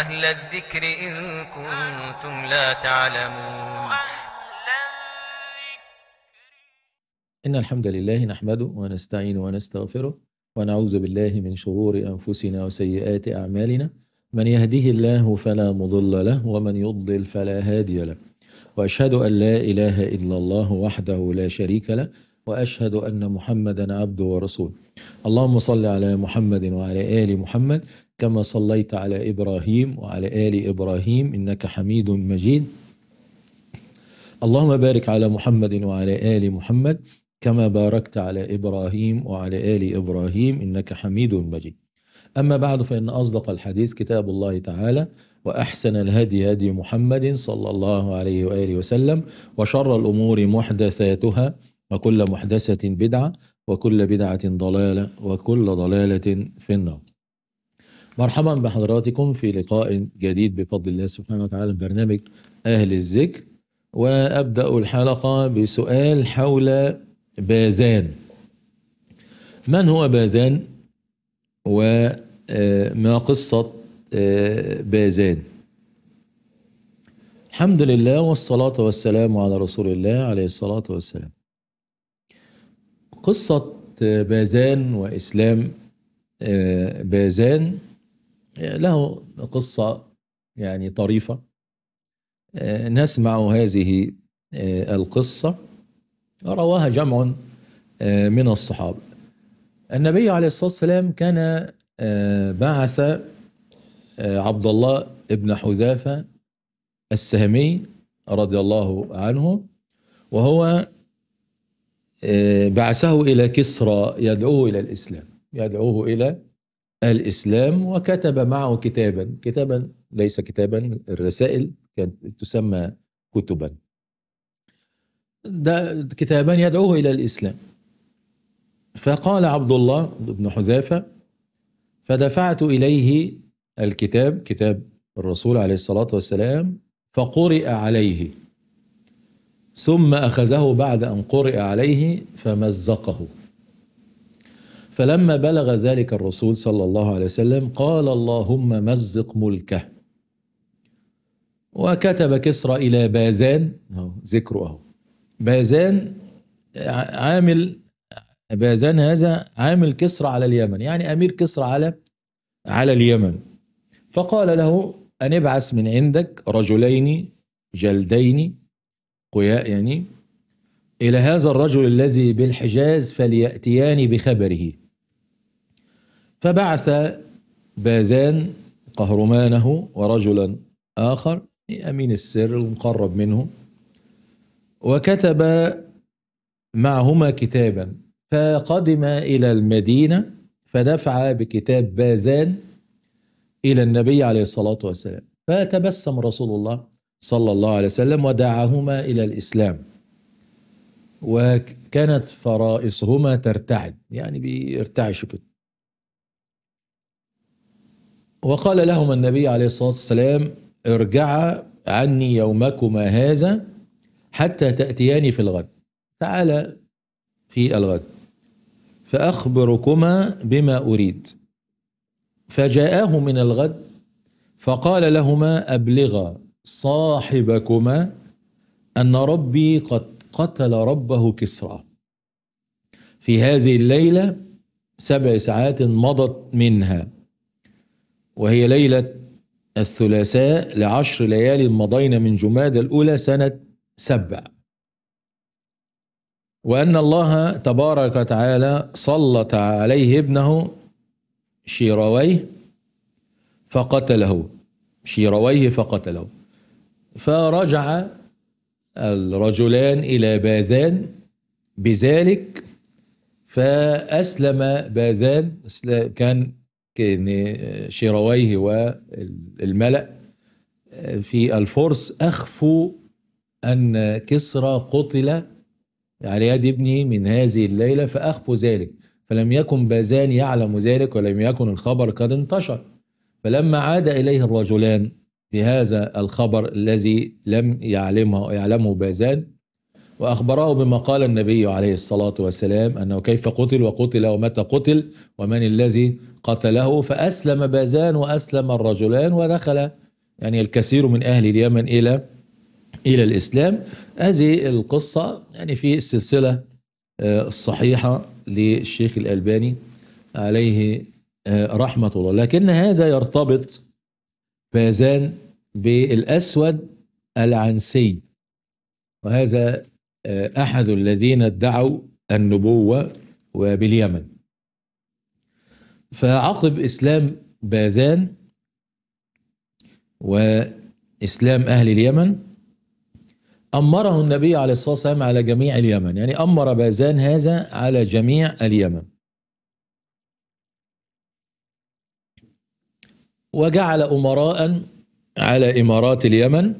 أهل الذكر إن كنتم لا تعلمون إن الحمد لله نحمده ونستعين ونستغفره ونعوذ بالله من شرور أنفسنا وسيئات أعمالنا من يهده الله فلا مضل له ومن يضلل فلا هادي له وأشهد أن لا إله إلا الله وحده لا شريك له وأشهد أن محمدا عبده ورسوله اللهم صل على محمد وعلى آل محمد كما صليت على إبراهيم وعلى آل إبراهيم إنك حميد مجيد اللهم بارك على محمد وعلى آل محمد كما باركت على إبراهيم وعلى آل إبراهيم إنك حميد مجيد أما بعد فإن أصدق الحديث كتاب الله تعالى وأحسن الهدي هدي محمد صلى الله عليه وآله وسلم وشر الأمور محدثاتها وكل محدثة بدعة وكل بدعة ضلالة وكل ضلالة في النار مرحبا بحضراتكم في لقاء جديد بفضل الله سبحانه وتعالى برنامج أهل الذكر وأبدأ الحلقة بسؤال حول بازان من هو بازان وما آه، قصة آه، بازان الحمد لله والصلاة والسلام على رسول الله عليه الصلاة والسلام قصة آه، بازان وإسلام بازان له قصة يعني طريفة نسمع هذه آه، القصة رواها جمع آه، من الصحابة النبي عليه الصلاة والسلام كان آه، بعث عبد الله بن حذافة السهمي رضي الله عنه وهو بعثه إلى كسرى يدعوه إلى الإسلام يدعوه إلى الإسلام وكتب معه كتابا كتابا ليس كتابا الرسائل كانت تسمى كتبا ده كتابا يدعوه إلى الإسلام فقال عبد الله بن حذافة فدفعت إليه الكتاب كتاب الرسول عليه الصلاة والسلام فقرئ عليه ثم أخذه بعد أن قرئ عليه فمزقه فلما بلغ ذلك الرسول صلى الله عليه وسلم قال اللهم مزق ملكه وكتب كسرى إلى بازان ذكره أهو بازان عامل بازان هذا عامل كسرى على اليمن يعني أمير كسرى على على اليمن فقال له أن ابعث من عندك رجلين جلدين قياء يعني إلى هذا الرجل الذي بالحجاز فليأتيان بخبره فبعث بازان قهرمانه ورجلا آخر أمين السر المقرب منه وكتب معهما كتابا فقدم إلى المدينة فدفع بكتاب بازان إلى النبي عليه الصلاة والسلام فتبسم رسول الله صلى الله عليه وسلم ودعاهما إلى الإسلام وكانت فرائصهما ترتعد يعني بيرتعشوا كده وقال لهما النبي عليه الصلاة والسلام ارجعا عني يومكما هذا حتى تأتياني في الغد تعالى في الغد فأخبركما بما أريد فجاءه من الغد فقال لهما أبلغا صاحبكما أن ربي قد قتل ربه كسرى في هذه الليلة سبع ساعات مضت منها وهي ليلة الثلاثاء لعشر ليال مضين من جماد الأولى سنة سبع وأن الله تبارك وتعالى سلط عليه ابنه شيرويه فقتله شيرويه فقتله فرجع الرجلان إلى بازان بذلك فأسلم بازان كان ان شيرويه والملأ في الفرس اخفوا ان كسرى قتل على يد ابنه من هذه الليله فاخفوا ذلك فلم يكن بازان يعلم ذلك ولم يكن الخبر قد انتشر فلما عاد اليه الرجلان بهذا الخبر الذي لم يعلمه يعلمه بازان واخبراه بما قال النبي عليه الصلاه والسلام انه كيف قتل وقتل ومتى قتل ومن الذي قتله فأسلم بازان وأسلم الرجلان ودخل يعني الكثير من أهل اليمن إلى إلى الإسلام هذه القصة يعني في السلسلة الصحيحة آه، للشيخ الألباني عليه آه، رحمة الله لكن هذا يرتبط بازان بالأسود العنسي وهذا آه، أحد الذين ادعوا النبوة وباليمن فعقب إسلام بازان وإسلام أهل اليمن أمره النبي عليه الصلاة والسلام على جميع اليمن يعني أمر بازان هذا على جميع اليمن وجعل أمراء على إمارات اليمن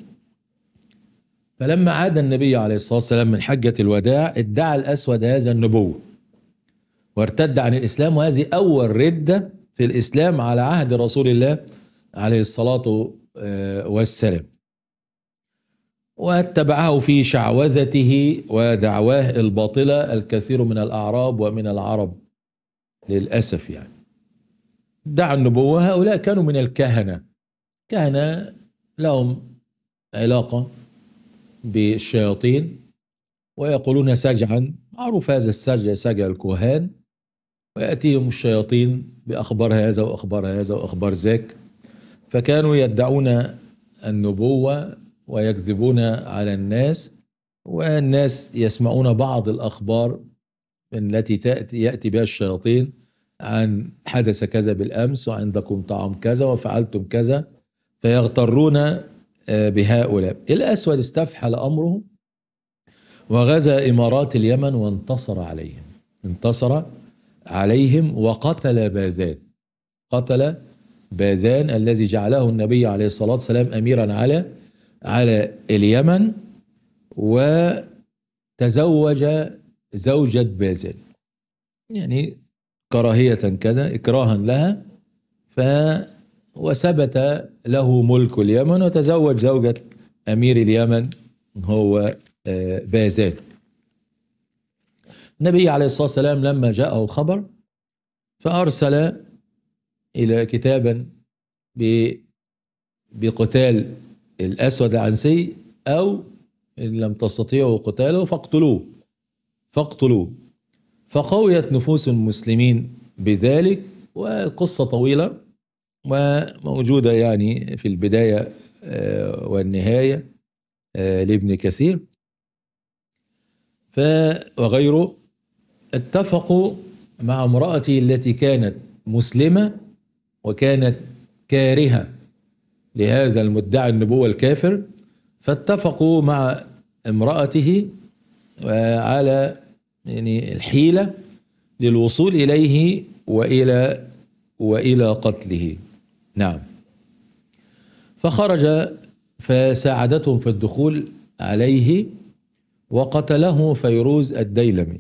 فلما عاد النبي عليه الصلاة والسلام من حجة الوداع ادعى الأسود هذا النبوة وارتد عن الإسلام وهذه أول ردة في الإسلام على عهد رسول الله عليه الصلاة آه، والسلام واتبعه في شعوذته ودعواه الباطلة الكثير من الأعراب ومن العرب للأسف يعني دع النبوة هؤلاء كانوا من الكهنة كهنة لهم علاقة بالشياطين ويقولون سجعا معروف هذا السجع سجع الكهان ويأتيهم الشياطين بأخبار هذا وأخبار هذا وأخبار ذاك فكانوا يدعون النبوة ويكذبون على الناس والناس يسمعون بعض الأخبار التي تأتي يأتي بها الشياطين عن حدث كذا بالأمس وعندكم طعام كذا وفعلتم كذا فيغترون آه، بهؤلاء الأسود استفحل أمره وغزا إمارات اليمن وانتصر عليهم انتصر عليهم وقتل بازان قتل بازان الذي جعله النبي عليه الصلاة والسلام أميرا على على اليمن وتزوج زوجة بازان يعني كراهية كذا إكراها لها ف وثبت له ملك اليمن وتزوج زوجة أمير اليمن هو آه، بازان النبي عليه الصلاة والسلام لما جاءه خبر فأرسل إلى كتابا بقتال الأسود العنسي أو إن لم تستطيعوا قتاله فاقتلوه فاقتلوه فقويت نفوس المسلمين بذلك وقصة طويلة وموجودة يعني في البداية آه، والنهاية آه، لابن كثير ف وغيره اتفقوا مع امرأتي التي كانت مسلمة وكانت كارهة لهذا المدعي النبوة الكافر فاتفقوا مع امرأته آه، على يعني الحيلة للوصول إليه وإلى وإلى قتله نعم فخرج فساعدتهم في الدخول عليه وقتله فيروز الديلمي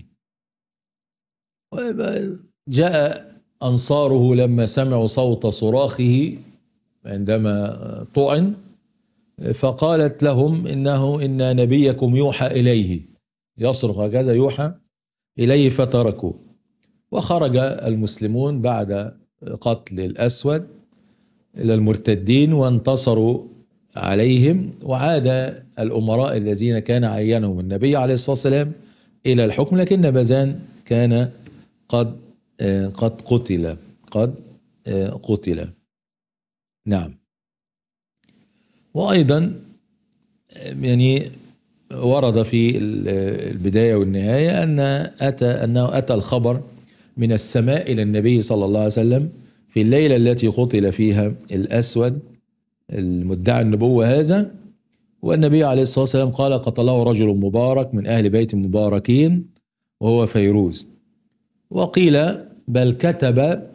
جاء أنصاره لما سمعوا صوت صراخه عندما طعن فقالت لهم إنه إن نبيكم يوحى إليه يصرخ هكذا يوحى إليه فتركوه وخرج المسلمون بعد قتل الأسود إلى المرتدين وانتصروا عليهم وعاد الأمراء الذين كان عينهم النبي عليه الصلاة والسلام إلى الحكم لكن بازان كان قد آه، قد قتل قد آه، قتل نعم وأيضا آه، يعني ورد في البداية والنهاية أن أتى أنه أتى الخبر من السماء إلى النبي صلى الله عليه وسلم في الليلة التي قتل فيها الأسود المدعي النبوة هذا والنبي عليه الصلاة والسلام قال قتله رجل مبارك من أهل بيت مباركين وهو فيروز وقيل بل كتب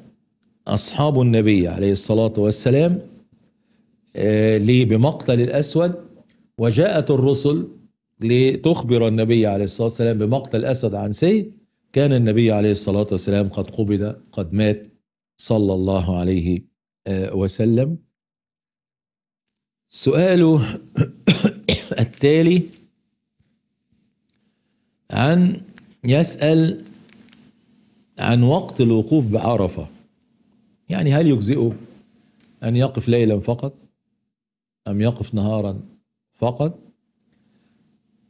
أصحاب النبي عليه الصلاة والسلام آه، لي بمقتل الأسود وجاءت الرسل لتخبر النبي عليه الصلاة والسلام بمقتل أسد عن سي كان النبي عليه الصلاة والسلام قد قبض قد مات صلى الله عليه آه، وسلم سؤاله التالي عن يسأل عن وقت الوقوف بعرفة يعني هل يجزئه أن يقف ليلا فقط أم يقف نهارا فقط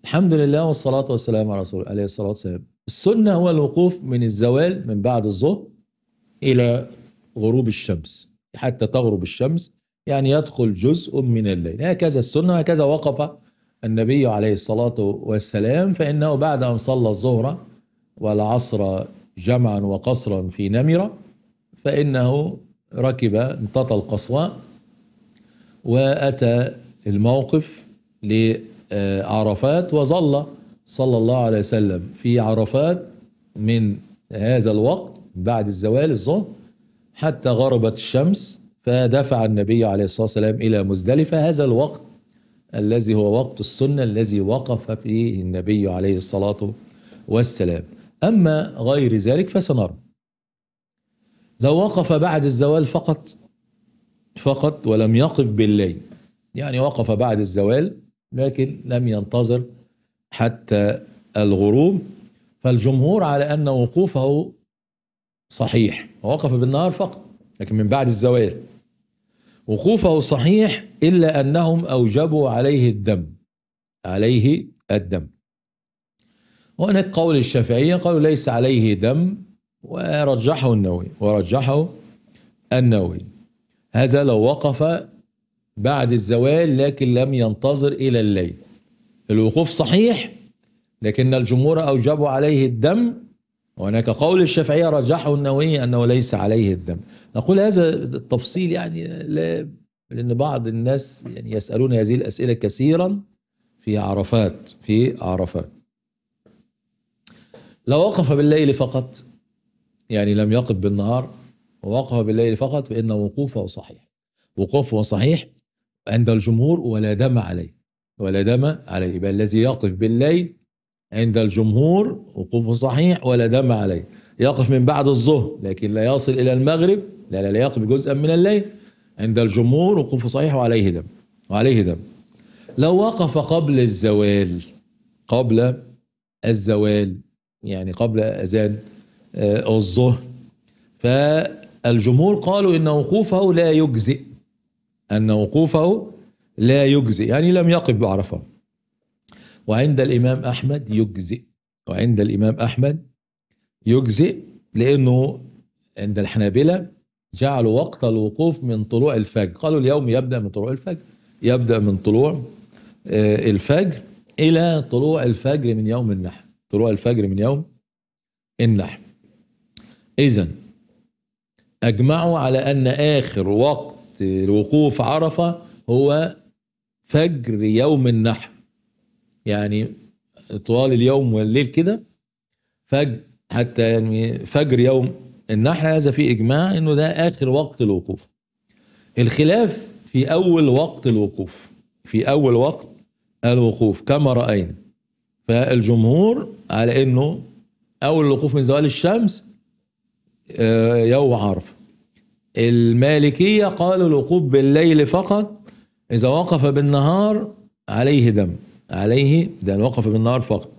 الحمد لله والصلاة والسلام على رسول عليه الصلاة والسلام السنة هو الوقوف من الزوال من بعد الظهر إلى غروب الشمس حتى تغرب الشمس يعني يدخل جزء من الليل هكذا السنة هكذا وقف النبي عليه الصلاة والسلام فإنه بعد أن صلى الظهر والعصر جمعا وقصرا في نمرة فإنه ركب امتطى القصواء وأتى الموقف لعرفات وظل صلى الله عليه وسلم في عرفات من هذا الوقت بعد الزوال الظهر حتى غربت الشمس فدفع النبي عليه الصلاة والسلام إلى مزدلفة هذا الوقت الذي هو وقت السنة الذي وقف فيه النبي عليه الصلاة والسلام أما غير ذلك فسنرى لو وقف بعد الزوال فقط فقط ولم يقف بالليل يعني وقف بعد الزوال لكن لم ينتظر حتى الغروب فالجمهور على أن وقوفه صحيح وقف بالنهار فقط لكن من بعد الزوال وقوفه صحيح إلا أنهم أوجبوا عليه الدم عليه الدم وهناك قول الشافعية قالوا ليس عليه دم ورجحه النووي ورجحه النووي هذا لو وقف بعد الزوال لكن لم ينتظر إلى الليل الوقوف صحيح لكن الجمهور أوجبوا عليه الدم وهناك قول الشافعية رجحه النووي أنه ليس عليه الدم نقول هذا التفصيل يعني لا لأن بعض الناس يعني يسألون هذه الأسئلة كثيرا في عرفات في عرفات لو وقف بالليل فقط يعني لم يقف بالنهار ووقف بالليل فقط فإن وقوفه صحيح وقوفه صحيح عند الجمهور ولا دم عليه ولا دم عليه بل الذي يقف بالليل عند الجمهور وقوفه صحيح ولا دم عليه يقف من بعد الظهر لكن لا يصل إلى المغرب لا لا, لا يقف جزءا من الليل عند الجمهور وقوفه صحيح وعليه دم وعليه دم لو وقف قبل الزوال قبل الزوال يعني قبل أذان آه، الظهر فالجمهور قالوا إن وقوفه لا يجزئ أن وقوفه لا يجزئ يعني لم يقف بعرفة وعند الإمام أحمد يجزئ وعند الإمام أحمد يجزئ لأنه عند الحنابلة جعلوا وقت الوقوف من طلوع الفجر قالوا اليوم يبدأ من طلوع الفجر يبدأ من طلوع آه، الفجر إلى طلوع الفجر من يوم النحر طلوع الفجر من يوم النحر إذا أجمعوا على أن آخر وقت الوقوف عرفة هو فجر يوم النحر يعني طوال اليوم والليل كده فجر حتى يعني فجر يوم النحر هذا في إجماع إنه ده آخر وقت الوقوف الخلاف في أول وقت الوقوف في أول وقت الوقوف كما رأينا فالجمهور على انه اول الوقوف من زوال الشمس آه، يوم عرفه المالكيه قالوا الوقوف بالليل فقط اذا وقف بالنهار عليه دم عليه دم وقف بالنهار فقط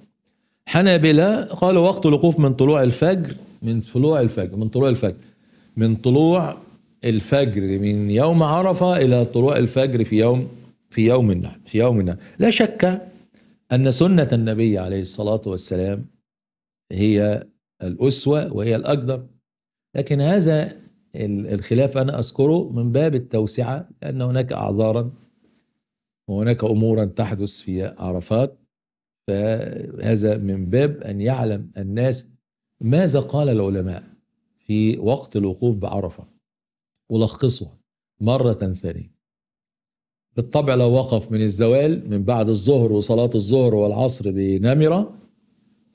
حنابلة قالوا وقت الوقوف من طلوع الفجر من طلوع الفجر من طلوع الفجر من طلوع الفجر من يوم عرفة إلى طلوع الفجر في يوم في يوم النحر في يوم النحر لا شك أن سنة النبي عليه الصلاة والسلام هي الأسوة وهي الأقدر لكن هذا الخلاف أنا أذكره من باب التوسعة لأن هناك أعذارا وهناك أمورا تحدث في عرفات فهذا من باب أن يعلم الناس ماذا قال العلماء في وقت الوقوف بعرفة ألخصها مرة ثانية بالطبع لو وقف من الزوال من بعد الظهر وصلاة الظهر والعصر بنمرة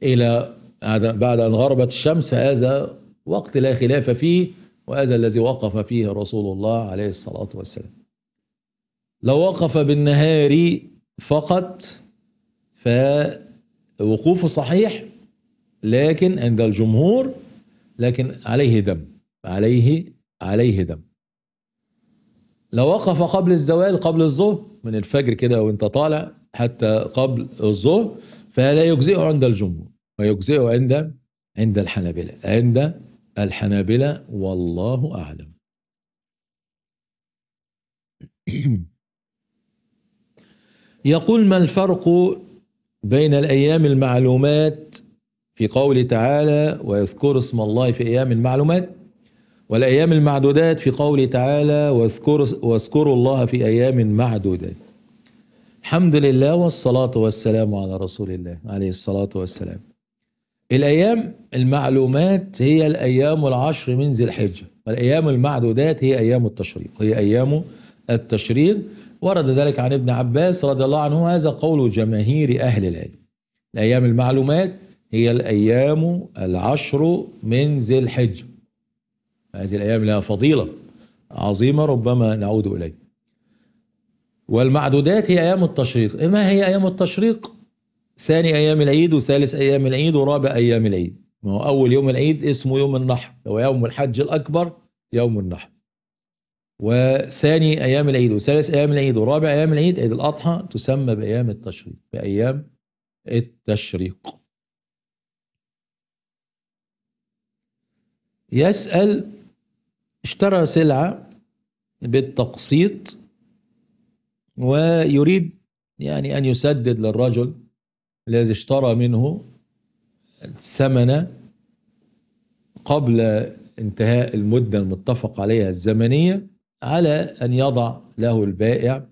إلى بعد أن غربت الشمس هذا وقت لا خلاف فيه وهذا الذي وقف فيه رسول الله عليه الصلاة والسلام لو وقف بالنهار فقط فوقوفه صحيح لكن عند الجمهور لكن عليه دم عليه عليه دم لو وقف قبل الزوال قبل الظهر من الفجر كده وانت طالع حتى قبل الظهر فلا يجزئه عند الجمهور ويجزئه عند عند الحنابلة عند الحنابلة والله أعلم يقول ما الفرق بين الأيام المعلومات في قوله تعالى ويذكر اسم الله في أيام المعلومات والأيام المعدودات في قوله تعالى واذكروا, واذكروا الله في أيام معدودات الحمد لله والصلاة والسلام على رسول الله عليه الصلاة والسلام الأيام المعلومات هي الأيام العشر من ذي الحجة والأيام المعدودات هي أيام التشريق هي أيام التشريق ورد ذلك عن ابن عباس رضي الله عنه هذا قول جماهير أهل العلم الأيام المعلومات هي الأيام العشر من ذي الحجة هذه الأيام لها فضيلة عظيمة ربما نعود إليه والمعدودات هي أيام التشريق ما هي أيام التشريق ثاني أيام العيد وثالث أيام العيد ورابع أيام العيد ما هو أول يوم العيد اسمه يوم النحر هو يوم الحج الأكبر يوم النحر وثاني أيام العيد وثالث أيام العيد ورابع أيام العيد عيد الأضحى تسمى بأيام التشريق بأيام التشريق يسأل اشترى سلعة بالتقسيط ويريد يعني أن يسدد للرجل الذي اشترى منه الثمن قبل انتهاء المدة المتفق عليها الزمنية على أن يضع له البائع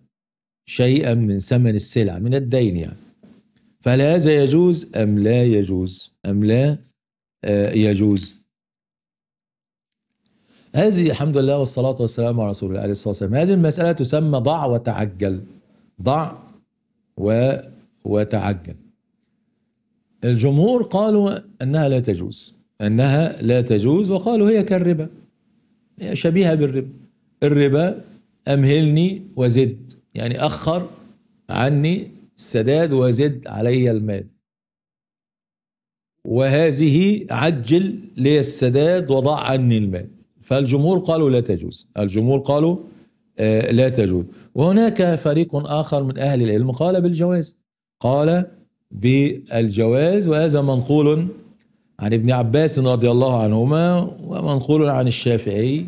شيئا من ثمن السلع من الدين يعني فهل هذا يجوز أم لا يجوز أم لا آه، يجوز هذه الحمد لله والصلاة والسلام على رسول الله عليه الصلاة والسلام هذه المسألة تسمى ضع وتعجل ضع و وتعجل الجمهور قالوا أنها لا تجوز أنها لا تجوز وقالوا هي كالربا هي شبيهة بالربا الربا أمهلني وزد يعني أخر عني السداد وزد علي المال وهذه عجل لي السداد وضع عني المال فالجمهور قالوا لا تجوز الجمهور قالوا آه، لا تجوز وهناك فريق آخر من أهل العلم قال بالجواز قال بالجواز وهذا منقول عن ابن عباس رضي الله عنهما ومنقول عن الشافعي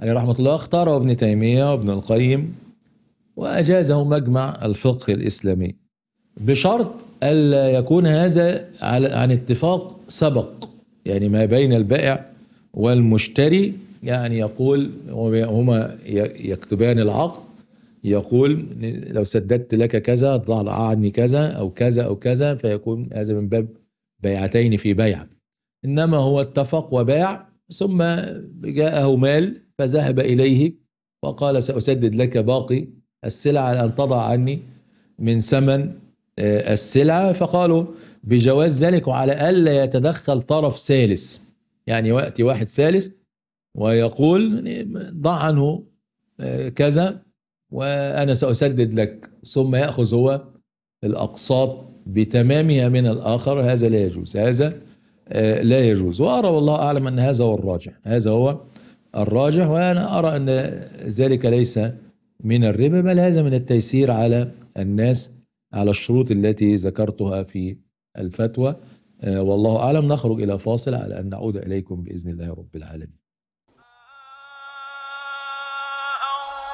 عليه رحمة الله اختاره ابن تيمية وابن القيم وأجازه مجمع الفقه الإسلامي بشرط ألا يكون هذا عن اتفاق سبق يعني ما بين البائع والمشتري يعني يقول هما يكتبان العقد يقول لو سددت لك كذا ضع عني كذا أو كذا أو كذا فيكون هذا من باب بيعتين في بيع إنما هو اتفق وباع ثم جاءه مال فذهب إليه وقال سأسدد لك باقي السلعة أن تضع عني من ثمن آه، السلعة فقالوا بجواز ذلك وعلى ألا يتدخل طرف ثالث يعني وقت واحد ثالث ويقول ضع عنه آه، كذا وأنا سأسدد لك ثم يأخذ هو الأقساط بتمامها من الآخر هذا لا يجوز هذا آه، لا يجوز وأرى والله أعلم أن هذا هو الراجح هذا هو الراجح وأنا أرى أن ذلك ليس من الربا بل هذا من التيسير على الناس على الشروط التي ذكرتها في الفتوى آه، والله أعلم نخرج إلى فاصل على أن نعود إليكم بإذن الله رب العالمين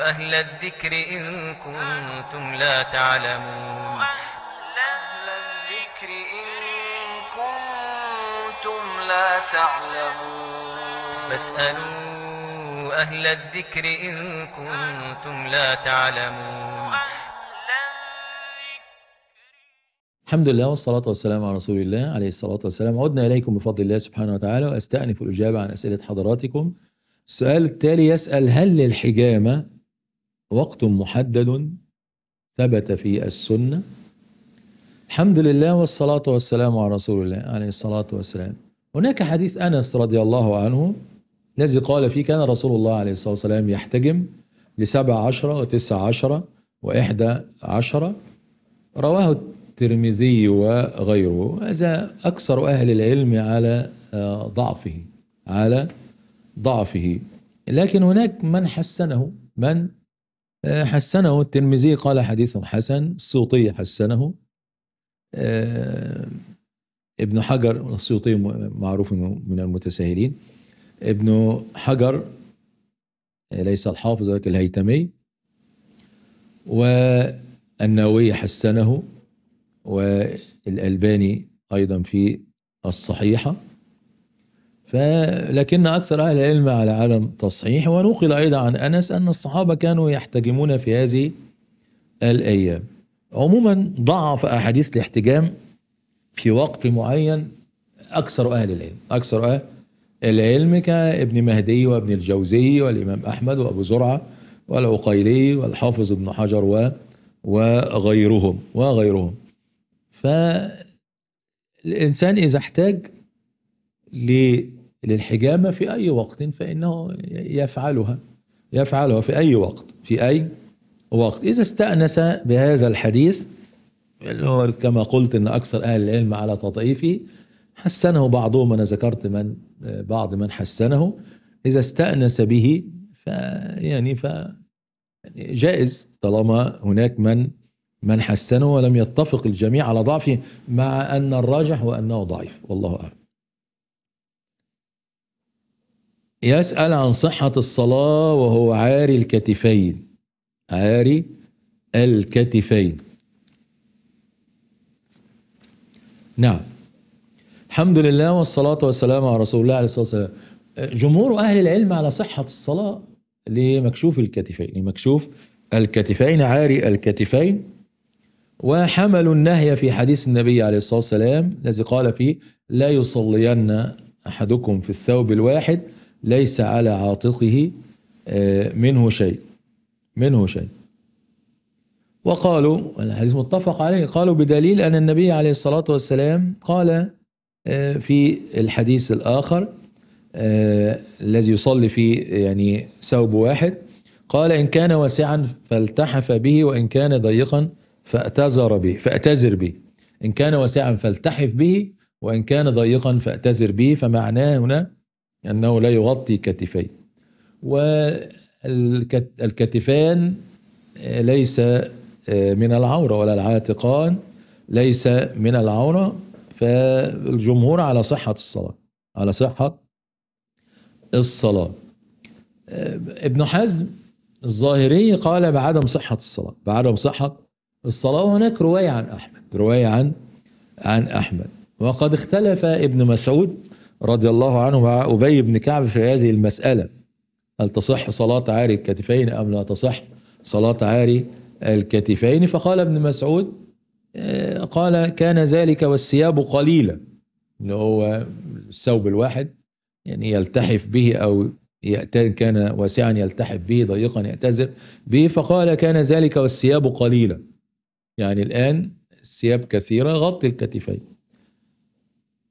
أهل الذكر إن كنتم لا تعلمون أهل الذكر إن كنتم لا تعلمون فاسألوا أهل الذكر إن كنتم لا تعلمون الحمد لله والصلاة والسلام على رسول الله عليه الصلاة والسلام عدنا إليكم بفضل الله سبحانه وتعالى وأستأنف الإجابة عن أسئلة حضراتكم السؤال التالي يسأل هل للحجامة وقت محدد ثبت في السنة الحمد لله والصلاة والسلام على رسول الله عليه الصلاة والسلام هناك حديث أنس رضي الله عنه الذي قال فيه كان رسول الله عليه الصلاة والسلام يحتجم لسبع عشرة وتسع عشرة وإحدى عشرة رواه الترمذي وغيره هذا أكثر أهل العلم على آه، ضعفه على ضعفه لكن هناك من حسنه من آه، حسنه الترمذي قال حديث حسن السيوطي حسنه آه، ابن حجر السيوطي معروف من المتساهلين ابن حجر آه، ليس الحافظ لكن الهيتمي والنووي حسنه والألباني أيضا في الصحيحة فلكن أكثر أهل العلم على عدم تصحيح ونقل أيضا عن أنس أن الصحابة كانوا يحتجمون في هذه الأيام عموما ضعف أحاديث الاحتجام في وقت معين أكثر أهل العلم أكثر أهل العلم كابن مهدي وابن الجوزي والإمام أحمد وأبو زرعة والعقيلي والحافظ ابن حجر و وغيرهم وغيرهم فالإنسان إذا احتاج للحجامة في أي وقت فإنه يفعلها يفعلها في أي وقت في أي وقت إذا استأنس بهذا الحديث اللي هو كما قلت أن أكثر أهل العلم على تضعيفه حسنه بعضهم أنا ذكرت من بعض من حسنه إذا استأنس به فيعني ف يعني جائز طالما هناك من من حسنه ولم يتفق الجميع على ضعفه مع أن الراجح هو أنه ضعيف والله أعلم يسأل عن صحة الصلاة وهو عاري الكتفين عاري الكتفين نعم الحمد لله والصلاة والسلام على رسول الله عليه الصلاة والسلام جمهور أهل العلم على صحة الصلاة لمكشوف الكتفين لمكشوف الكتفين عاري الكتفين وحملوا النهي في حديث النبي عليه الصلاة والسلام الذي قال فيه لا يصلين أحدكم في الثوب الواحد ليس على عاتقه آه، منه شيء منه شيء وقالوا الحديث متفق عليه قالوا بدليل أن النبي عليه الصلاة والسلام قال آه، في الحديث الآخر آه، الذي يصلي في يعني ثوب واحد قال إن كان واسعا فالتحف به وإن كان ضيقا فأتزر به فأتزر به إن كان واسعا فالتحف به وإن كان ضيقا فأتزر به فمعناه هنا أنه لا يغطي كتفيه والكتفان آه، ليس آه، من العورة ولا العاتقان ليس من العورة فالجمهور على صحة الصلاة على صحة الصلاة آه، ابن حزم الظاهري قال بعدم صحة الصلاة بعدم صحة الصلاة وهناك رواية عن أحمد رواية عن عن أحمد وقد اختلف ابن مسعود رضي الله عنه مع أبي بن كعب في هذه المسألة هل تصح صلاة عاري الكتفين أم لا تصح صلاة عاري الكتفين فقال ابن مسعود آه، قال كان ذلك والثياب قليلة اللي هو الثوب الواحد يعني يلتحف به أو كان واسعا يلتحف به ضيقا يأتزر به فقال كان ذلك والثياب قليلة يعني الآن الثياب كثيرة غطي الكتفين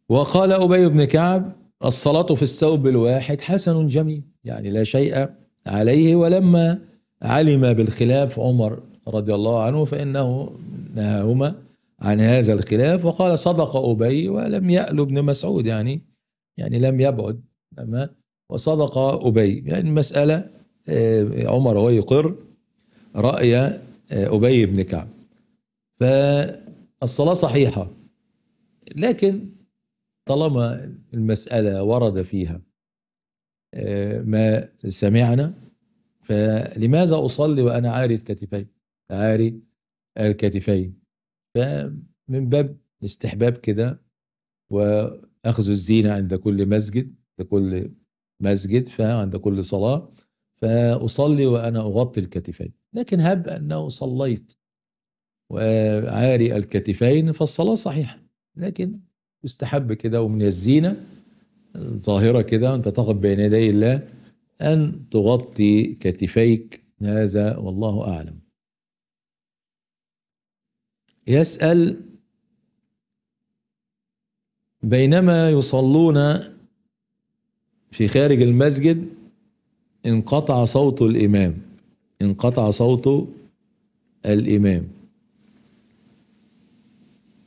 وقال أبي بن كعب الصلاة في الثوب الواحد حسن جميل يعني لا شيء عليه ولما علم بالخلاف عمر رضي الله عنه فإنه نهاهما عن هذا الخلاف وقال صدق أبي ولم يأل ابن مسعود يعني يعني لم يبعد لما وصدق أبي يعني المسألة آه، عمر هو يقر رأي آه، أبي بن كعب فالصلاة صحيحة لكن طالما المسألة ورد فيها آه، ما سمعنا فلماذا أصلي وأنا عاري الكتفين عاري الكتفين فمن باب استحباب كده وأخذ الزينة عند كل مسجد لكل مسجد فعند كل صلاة فأصلي وأنا أغطي الكتفين لكن هب أنه صليت وعاري الكتفين فالصلاة صحيحة لكن يستحب كده ومن الزينة ظاهرة كده أنت تقف بين يدي الله أن تغطي كتفيك هذا والله أعلم يسأل بينما يصلون في خارج المسجد انقطع صوت الإمام انقطع صوت الإمام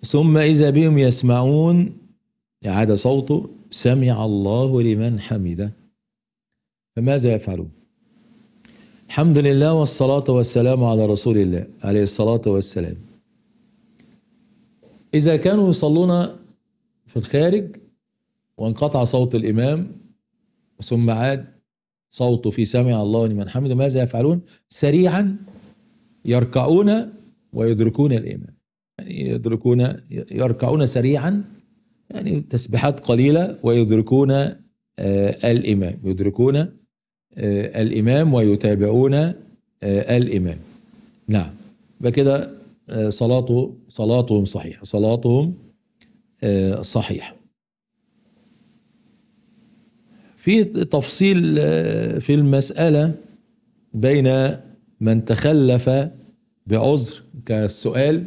ثم إذا بهم يسمعون عاد يعني صوته سمع الله لمن حمده فماذا يفعلون الحمد لله والصلاة والسلام على رسول الله عليه الصلاة والسلام إذا كانوا يصلون في الخارج وانقطع صوت الإمام ثم عاد صوته في سمع الله لمن حمده ماذا يفعلون سريعا يركعون ويدركون الإمام يعني يدركون يركعون سريعا يعني تسبيحات قليلة ويدركون آه، الإمام يدركون آه، الإمام ويتابعون آه، الإمام نعم بكده صلاته صلاتهم صحيحة صلاتهم صحيحة في تفصيل في المسألة بين من تخلف بعذر كالسؤال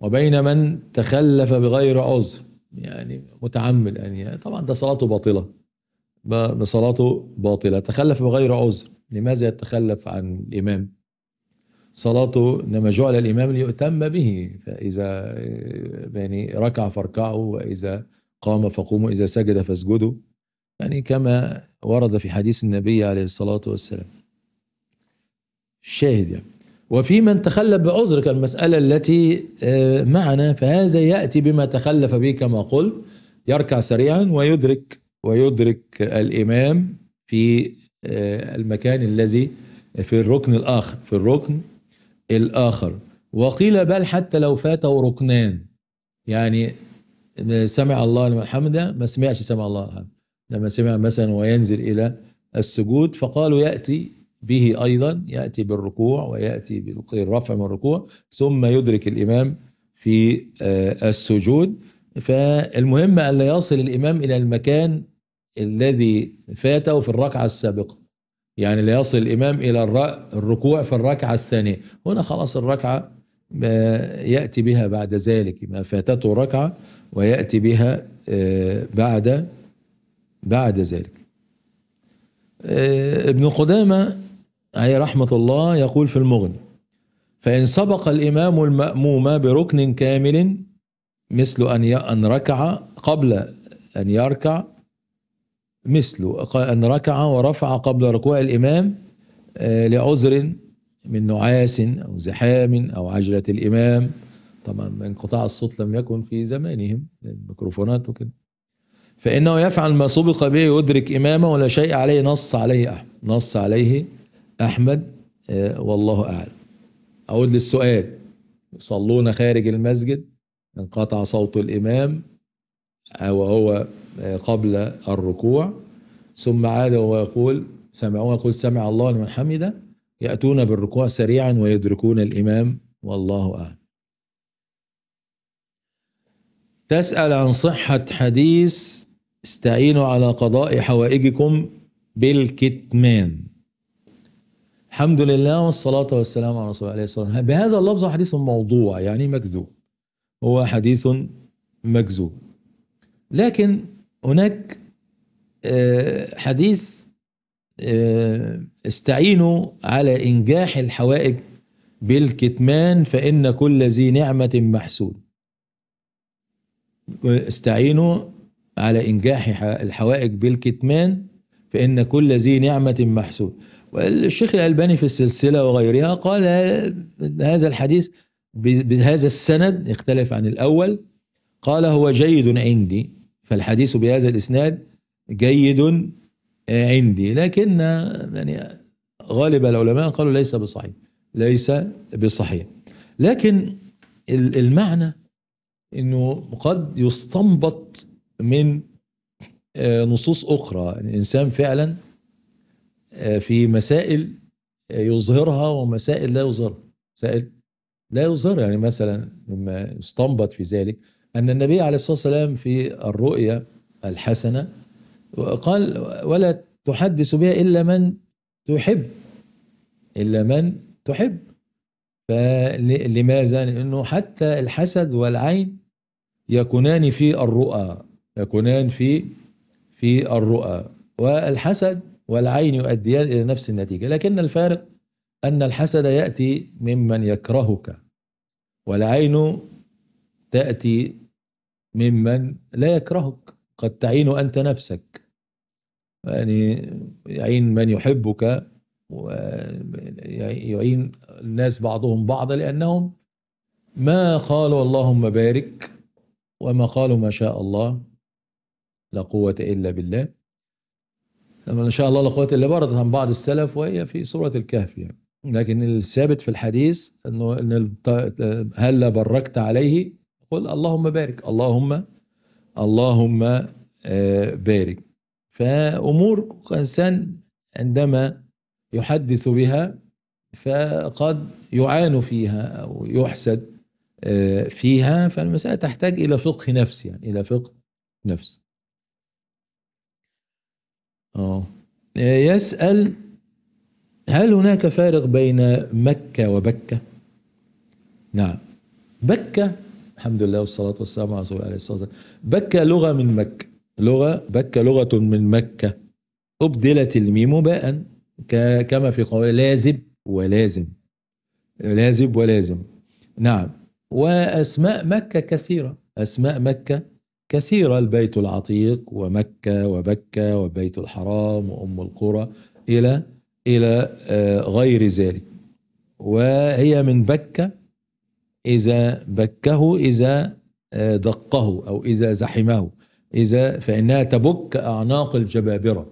وبين من تخلف بغير عذر يعني متعمد يعني طبعا ده صلاته باطله صلاته باطله تخلف بغير عذر لماذا يتخلف عن الامام صلاته انما جعل الامام ليؤتم به فاذا يعني ركع فاركعوا واذا قام فقوموا اذا سجد فاسجدوا يعني كما ورد في حديث النبي عليه الصلاه والسلام الشاهد يعني وفي من تخلف بعذر كالمسألة التي آه، معنا فهذا يأتي بما تخلف به كما قلت يركع سريعا ويدرك ويدرك الإمام في آه، المكان الذي في الركن الآخر في الركن الآخر وقيل بل حتى لو فاته ركنان يعني سمع الله لمن حمده ما سمعش سمع الله لما سمع مثلا وينزل إلى السجود فقالوا يأتي به أيضا يأتي بالركوع ويأتي بالرفع من الركوع ثم يدرك الإمام في آه، السجود فالمهم أن لا يصل الإمام إلى المكان الذي فاته في الركعة السابقة يعني لا يصل الإمام إلى الركوع في الركعة الثانية هنا خلاص الركعة آه، يأتي بها بعد ذلك ما فاتته ركعة ويأتي بها آه، بعد بعد ذلك ابن قدامة أي رحمة الله يقول في المغني فإن سبق الإمام المأموم بركن كامل مثل أن أن ركع قبل أن يركع مثل أن ركع ورفع قبل ركوع الإمام آه، لعذر من نعاس أو زحام أو عجلة الإمام طبعا انقطاع الصوت لم يكن في زمانهم الميكروفونات وكده فإنه يفعل ما سبق به يدرك إمامه ولا شيء عليه نص عليه أحمد نص عليه أحمد آه، والله أعلم أعود للسؤال يصلون خارج المسجد انقطع صوت الإمام او آه، وهو آه، قبل الركوع ثم عاد وهو يقول سمعون يقول سمع الله لمن حمده يأتون بالركوع سريعا ويدركون الإمام والله أعلم تسأل عن صحة حديث استعينوا على قضاء حوائجكم بالكتمان الحمد لله والصلاة والسلام على رسول الله عليه الصلاة بهذا اللفظ حديث موضوع يعني مكذوب هو حديث مكذوب لكن هناك آه، حديث آه، استعينوا على إنجاح الحوائج بالكتمان فإن كل ذي نعمة محسود استعينوا على إنجاح الحوائج بالكتمان فإن كل ذي نعمة محسود والشيخ الألباني في السلسلة وغيرها قال هذا الحديث بهذا السند يختلف عن الأول قال هو جيد عندي فالحديث بهذا الإسناد جيد آه، عندي لكن آه، يعني غالب العلماء قالوا ليس بصحيح ليس بصحيح لكن المعنى انه قد يستنبط من آه، نصوص اخرى يعني الانسان فعلا آه، في مسائل آه، يظهرها ومسائل لا يظهرها مسائل لا يظهرها يعني مثلا مما يستنبط في ذلك أن النبي عليه الصلاة والسلام في الرؤيا الحسنة قال ولا تحدث بها إلا من تحب إلا من تحب فلماذا؟ لأنه حتى الحسد والعين يكونان في الرؤى يكونان في في الرؤى والحسد والعين يؤديان إلى نفس النتيجة لكن الفارق أن الحسد يأتي ممن يكرهك والعين تأتي ممن لا يكرهك قد تعين أنت نفسك يعني يعين من يحبك ويعين الناس بعضهم بعضا لأنهم ما قالوا اللهم بارك وما قالوا ما شاء الله لا قوة إلا بالله ان شاء الله الاخوات اللي بردت عن بعض السلف وهي في سوره الكهف يعني لكن الثابت في الحديث انه ان هل بركت عليه قل اللهم بارك اللهم اللهم آه، بارك فامور انسان عندما يحدث بها فقد يعان فيها او يحسد آه، فيها فالمساله تحتاج الى فقه نفس يعني الى فقه نفس آه. يسأل هل هناك فارق بين مكة وبكة نعم بكة الحمد لله والصلاة والسلام على رسول الله عليه الصلاة والسلام بكة لغة من مكة لغة بكة لغة من مكة أبدلت الميم باء كما في قول لازب ولازم لازب ولازم نعم وأسماء مكة كثيرة أسماء مكة كثير البيت العتيق ومكة وبكة وبيت الحرام وأم القرى إلى إلى آه، غير ذلك وهي من بكة إذا بكه إذا آه، دقه أو إذا زحمه إذا فإنها تبك أعناق الجبابرة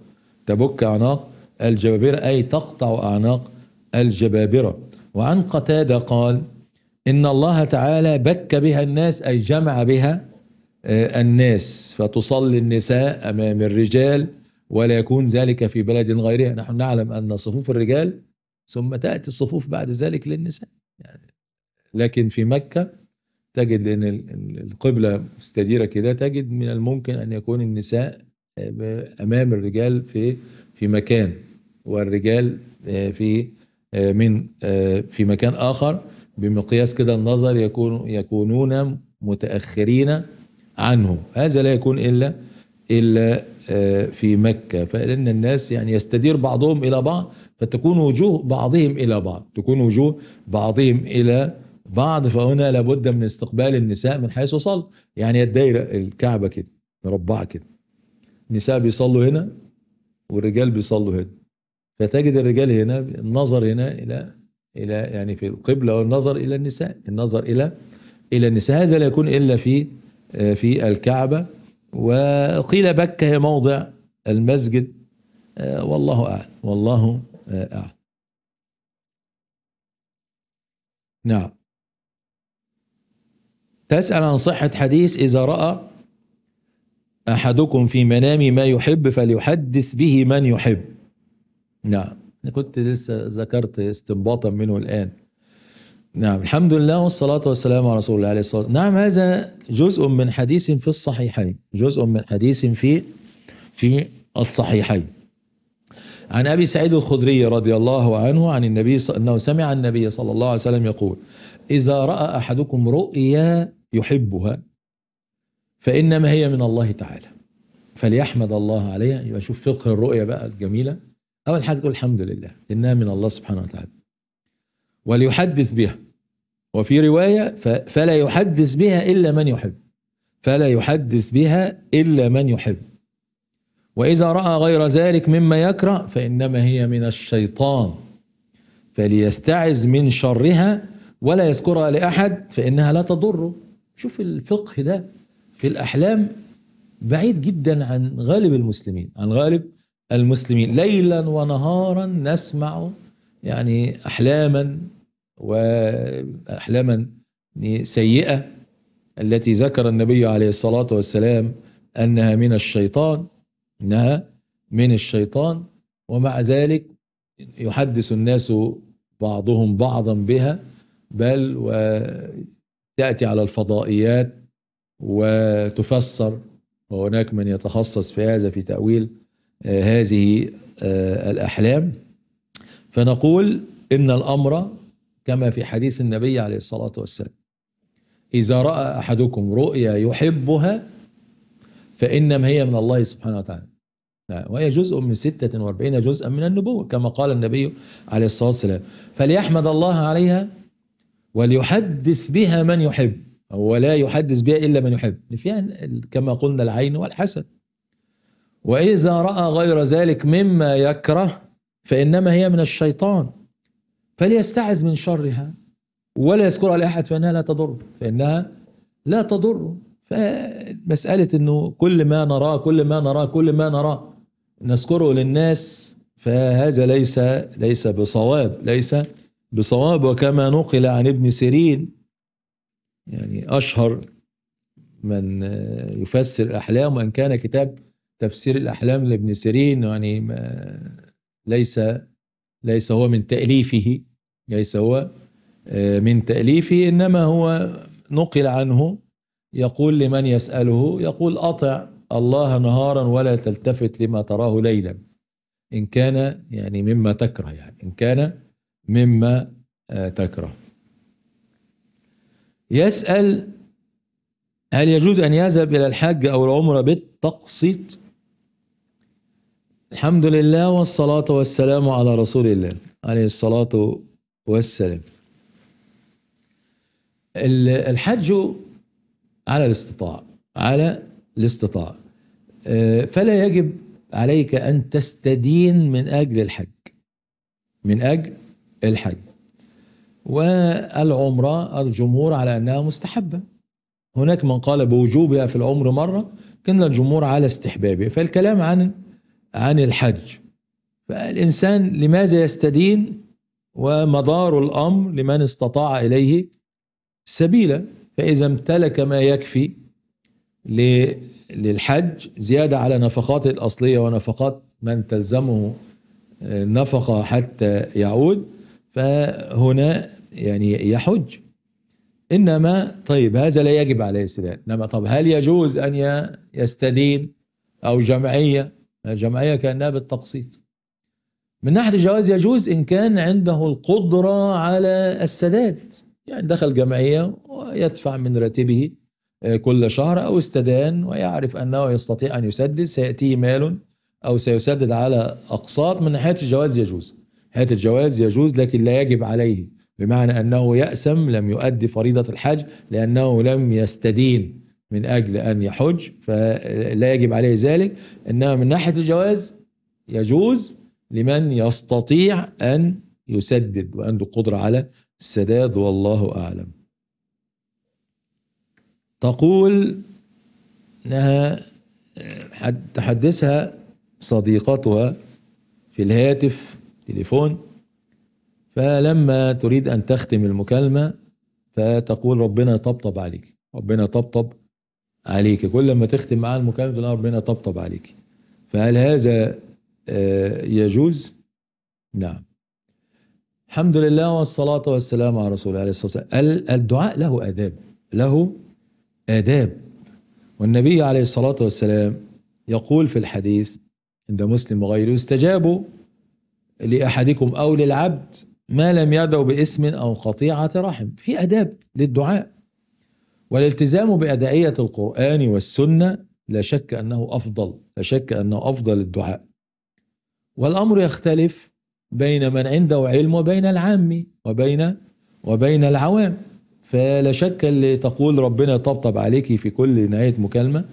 تبك أعناق الجبابرة أي تقطع أعناق الجبابرة وعن قتادة قال إن الله تعالى بك بها الناس أي جمع بها آه، الناس فتصلي النساء أمام الرجال ولا يكون ذلك في بلد غيرها نحن نعلم أن صفوف الرجال ثم تأتي الصفوف بعد ذلك للنساء يعني لكن في مكة تجد أن القبلة مستديرة كده تجد من الممكن أن يكون النساء آه، أمام الرجال في في مكان والرجال آه، في من في مكان آخر بمقياس كده النظر يكون يكونون متأخرين عنه هذا لا يكون إلا إلا آه، في مكة فإن الناس يعني يستدير بعضهم إلى بعض فتكون وجوه بعضهم إلى بعض تكون وجوه بعضهم إلى بعض فهنا لابد من استقبال النساء من حيث وصل يعني الدايرة الكعبة كده مربعة كده النساء بيصلوا هنا والرجال بيصلوا هنا فتجد الرجال هنا النظر هنا إلى إلى يعني في القبلة والنظر إلى النساء النظر إلى إلى النساء هذا لا يكون إلا في آه، في الكعبة وقيل بكة هي موضع المسجد آه، والله أعلم والله آه، أعلم نعم تسأل عن صحة حديث إذا رأى أحدكم في منامه ما يحب فليحدث به من يحب نعم كنت لسه ذكرت استنباطا منه الآن نعم الحمد لله والصلاة والسلام على رسول الله عليه الصلاة نعم هذا جزء من حديث في الصحيحين جزء من حديث في في الصحيحين عن أبي سعيد الخدري رضي الله عنه عن النبي ص... أنه سمع النبي صلى الله عليه وسلم يقول إذا رأى أحدكم رؤيا يحبها فإنما هي من الله تعالى فليحمد الله عليها يبقى شوف فقه الرؤيا بقى الجميلة أول حاجة تقول الحمد لله إنها من الله سبحانه وتعالى وليحدث بها وفي رواية فلا يحدث بها إلا من يحب فلا يحدث بها إلا من يحب وإذا رأى غير ذلك مما يكره فإنما هي من الشيطان فليستعذ من شرها ولا يذكرها لأحد فإنها لا تضره شوف الفقه ده في الأحلام بعيد جدا عن غالب المسلمين عن غالب المسلمين ليلا ونهارا نسمع يعني أحلاما وأحلاما سيئة التي ذكر النبي عليه الصلاة والسلام أنها من الشيطان أنها من الشيطان ومع ذلك يحدث الناس بعضهم بعضا بها بل وتأتي على الفضائيات وتفسر وهناك من يتخصص في هذا في تأويل آه، هذه آه، الأحلام فنقول إن الأمر كما في حديث النبي عليه الصلاة والسلام إذا رأى أحدكم رؤيا يحبها فإنما هي من الله سبحانه وتعالى وهي جزء من 46 جزءا من النبوة كما قال النبي عليه الصلاة والسلام فليحمد الله عليها وليحدث بها من يحب ولا يحدث بها إلا من يحب فيها كما قلنا العين والحسد وإذا رأى غير ذلك مما يكره فإنما هي من الشيطان فليستعذ من شرها ولا يذكرها لأحد فإنها لا تضر فإنها لا تضر فمسألة أنه كل ما نراه كل ما نراه كل ما نراه نذكره للناس فهذا ليس ليس بصواب ليس بصواب وكما نقل عن ابن سيرين يعني أشهر من يفسر الأحلام وإن كان كتاب تفسير الأحلام لابن سيرين يعني ليس ليس هو من تأليفه ليس هو آه، من تأليفه إنما هو نقل عنه يقول لمن يسأله يقول أطع الله نهارا ولا تلتفت لما تراه ليلا إن كان يعني مما تكره يعني إن كان مما آه، تكره يسأل هل يجوز أن يذهب إلى الحج أو العمرة بالتقسيط الحمد لله والصلاة والسلام على رسول الله عليه الصلاة والسلام الحج على الاستطاعة على الاستطاعة آه، فلا يجب عليك أن تستدين من أجل الحج من أجل الحج والعمرة الجمهور على أنها مستحبة هناك من قال بوجوبها في العمر مرة كنا الجمهور على استحبابه فالكلام عن عن الحج فالإنسان لماذا يستدين ومدار الأمر لمن استطاع إليه سبيلا فإذا امتلك ما يكفي للحج زيادة على نفقاته الأصلية ونفقات من تلزمه آه، نفقة حتى يعود فهنا يعني يحج إنما طيب هذا لا يجب عليه السلام إنما طب هل يجوز أن يستدين أو جمعية الجمعية كأنها بالتقسيط من ناحية الجواز يجوز إن كان عنده القدرة على السداد يعني دخل جمعية ويدفع من راتبه آه، كل شهر أو استدان ويعرف أنه يستطيع أن يسدد سيأتيه مال أو سيسدد على أقساط من ناحية الجواز يجوز ناحية الجواز يجوز لكن لا يجب عليه بمعنى أنه يأسم لم يؤدي فريضة الحج لأنه لم يستدين من أجل أن يحج فلا يجب عليه ذلك إنما من ناحية الجواز يجوز لمن يستطيع أن يسدد وعنده قدرة على السداد والله أعلم تقول أنها تحدثها صديقتها في الهاتف تليفون فلما تريد أن تختم المكالمة فتقول ربنا يطبطب عليك ربنا يطبطب عليك كل ما تختم معاه المكالمة تقول ربنا طبطب عليك فهل هذا آه، يجوز؟ نعم الحمد لله والصلاة والسلام على رسول الله عليه الصلاة والسلام الدعاء له آداب له آداب والنبي عليه الصلاة والسلام يقول في الحديث عند مسلم وغيره استجابوا لأحدكم أو للعبد ما لم يدعو باسم أو قطيعة رحم في أداب للدعاء والالتزام بأدائية القرآن والسنة لا شك أنه أفضل لا شك أنه أفضل الدعاء والأمر يختلف بين من عنده علم وبين العام وبين وبين العوام فلا شك اللي تقول ربنا يطبطب عليك في كل نهاية مكالمة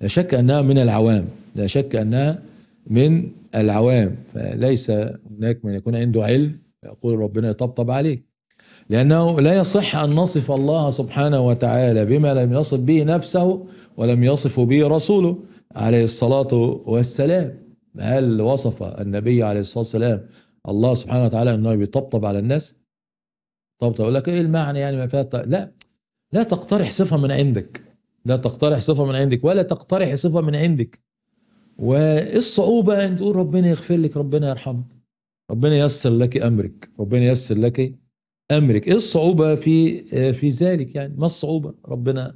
لا شك أنها من العوام لا شك أنها من العوام فليس هناك من يكون عنده علم يقول ربنا يطبطب عليك لأنه لا يصح أن نصف الله سبحانه وتعالى بما لم يصف به نفسه ولم يصف به رسوله عليه الصلاة والسلام هل وصف النبي عليه الصلاة والسلام الله سبحانه وتعالى أنه بيطبطب على الناس طبطب يقول لك إيه المعنى يعني ما فيها لا لا تقترح صفة من عندك لا تقترح صفة من عندك ولا تقترح صفة من عندك والصعوبة أن تقول ربنا يغفر لك ربنا يرحمك ربنا ييسر لك أمرك ربنا ييسر لك امرك ايه الصعوبه في آه، في ذلك يعني ما الصعوبه ربنا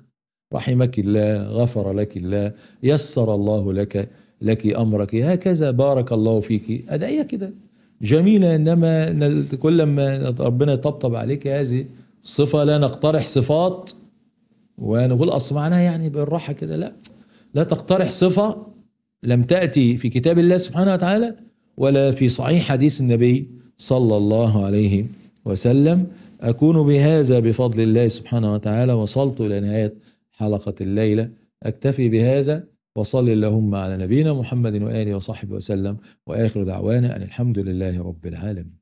رحمك الله غفر لك الله يسر الله لك لك امرك هكذا بارك الله فيك ادعيه كده جميله انما كل ما ربنا يطبطب عليك هذه صفه لا نقترح صفات ونقول اصل معناها يعني بالراحه كده لا لا تقترح صفه لم تاتي في كتاب الله سبحانه وتعالى ولا في صحيح حديث النبي صلى الله عليه وسلم وسلم أكون بهذا بفضل الله سبحانه وتعالى وصلت إلى نهاية حلقة الليلة أكتفي بهذا وصل اللهم على نبينا محمد وآله وصحبه وسلم وآخر دعوانا أن الحمد لله رب العالمين